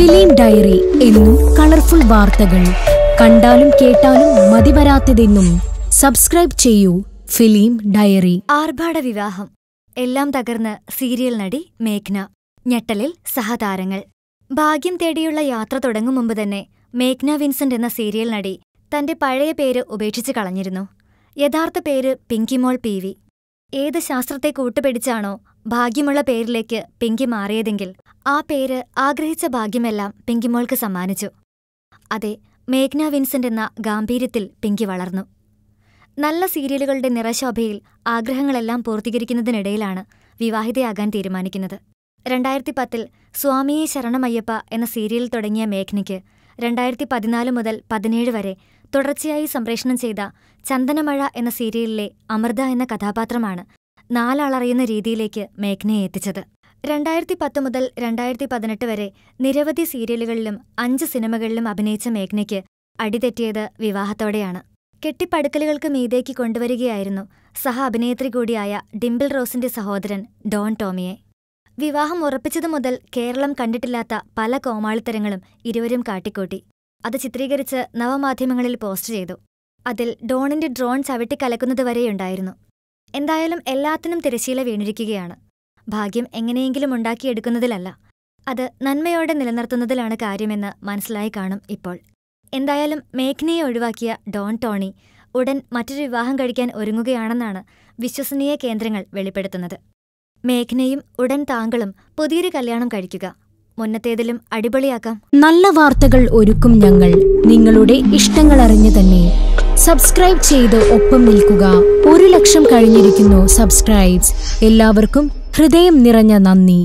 film diary എന്നും colourful വാർത്തകൾ കണ്ടാലും കേട്ടാലും മതിവരാത്തതെന്നും സബ്സ്ക്രൈബ് ചെയ്യൂ ഫിലിം ഡയറി ആർഭാട വിവാഹം എല്ലാം തകർന്ന് സീരിയൽ നടി മേഘ്ന ഞെട്ടലിൽ സഹതാരങ്ങൾ ഭാഗ്യം തേടിയുള്ള യാത്ര തുടങ്ങും മുമ്പ് തന്നെ മേഘ്ന വിൻസെന്റ് എന്ന സീരിയൽ നടി തന്റെ പഴയ പേര് ഉപേക്ഷിച്ച് കളഞ്ഞിരുന്നു യഥാർത്ഥ പേര് പിങ്കിമോൾ പി വി ഏത് ശാസ്ത്രത്തെ കൂട്ടുപിടിച്ചാണോ ഭാഗ്യമുള്ള പേരിലേക്ക് പിങ്കി മാറിയതെങ്കിൽ ആ പേര് ആഗ്രഹിച്ച ഭാഗ്യമെല്ലാം പിങ്കിമോൾക്ക് സമ്മാനിച്ചു അതെ മേഘ്ന വിൻസെന്റ് എന്ന ഗാംഭീര്യത്തിൽ പിങ്കി വളർന്നു നല്ല സീരിയലുകളുടെ നിറശോഭയിൽ ആഗ്രഹങ്ങളെല്ലാം പൂർത്തീകരിക്കുന്നതിനിടയിലാണ് വിവാഹിതയാകാൻ തീരുമാനിക്കുന്നത് രണ്ടായിരത്തി പത്തിൽ സ്വാമിയെ ശരണമയ്യപ്പ എന്ന സീരിയൽ തുടങ്ങിയ മേഘ്നയ്ക്ക് രണ്ടായിരത്തി പതിനാല് മുതൽ പതിനേഴ് വരെ തുടർച്ചയായി സംപ്രേഷണം ചെയ്ത ചന്ദനമഴ എന്ന സീരിയലിലെ അമൃത എന്ന കഥാപാത്രമാണ് നാലാളറിയുന്ന രീതിയിലേക്ക് മേഘ്നയെ എത്തിച്ചത് രണ്ടായിരത്തി പത്ത് മുതൽ രണ്ടായിരത്തി പതിനെട്ട് വരെ നിരവധി സീരിയലുകളിലും അഞ്ച് സിനിമകളിലും അഭിനയിച്ച മേഘ്നയ്ക്ക് അടിതെറ്റിയത് വിവാഹത്തോടെയാണ് കെട്ടിപ്പടുക്കലുകൾക്ക് മീതേക്ക് കൊണ്ടുവരികയായിരുന്നു സഹ അഭിനേത്രി കൂടിയായ ഡിംപിൾ റോസിന്റെ സഹോദരൻ ഡോൺ ടോമിയെ വിവാഹം ഉറപ്പിച്ചതു മുതൽ കേരളം കണ്ടിട്ടില്ലാത്ത പല കോമാളിത്തരങ്ങളും ഇരുവരും കാട്ടിക്കൂട്ടി അത് ചിത്രീകരിച്ച് നവമാധ്യമങ്ങളിൽ പോസ്റ്റ് ചെയ്തു അതിൽ ഡോണിന്റെ ഡ്രോൺ ചവിട്ടിക്കലക്കുന്നതുവരെയുണ്ടായിരുന്നു എന്തായാലും എല്ലാത്തിനും തിരശീല വീണിരിക്കുകയാണ് ഭാഗ്യം എങ്ങനെയെങ്കിലും ഉണ്ടാക്കിയെടുക്കുന്നതിലല്ല അത് നന്മയോടെ നിലനിർത്തുന്നതിലാണ് കാര്യമെന്ന് മനസ്സിലായി കാണും ഇപ്പോൾ എന്തായാലും മേഘ്നയെ ഒഴിവാക്കിയ ഡോൺ ടോണി ഉടൻ മറ്റൊരു വിവാഹം കഴിക്കാൻ ഒരുങ്ങുകയാണെന്നാണ് വിശ്വസനീയ കേന്ദ്രങ്ങൾ വെളിപ്പെടുത്തുന്നത് മേഘ്നയും ഉടൻ താങ്കളും പുതിയൊരു കല്യാണം കഴിക്കുക മുന്നത്തേതിലും അടിപൊളിയാക്കാം നല്ല വാർത്തകൾ ഒരുക്കും ഞങ്ങൾ നിങ്ങളുടെ ഇഷ്ടങ്ങൾ അറിഞ്ഞു തന്നെ സബ്സ്ക്രൈബ് ചെയ്ത് ഒപ്പം നിൽക്കുക ഒരു ലക്ഷം കഴിഞ്ഞിരിക്കുന്നു സബ്സ്ക്രൈബ്സ് എല്ലാവർക്കും ഹൃദയം നിറഞ്ഞ നന്ദി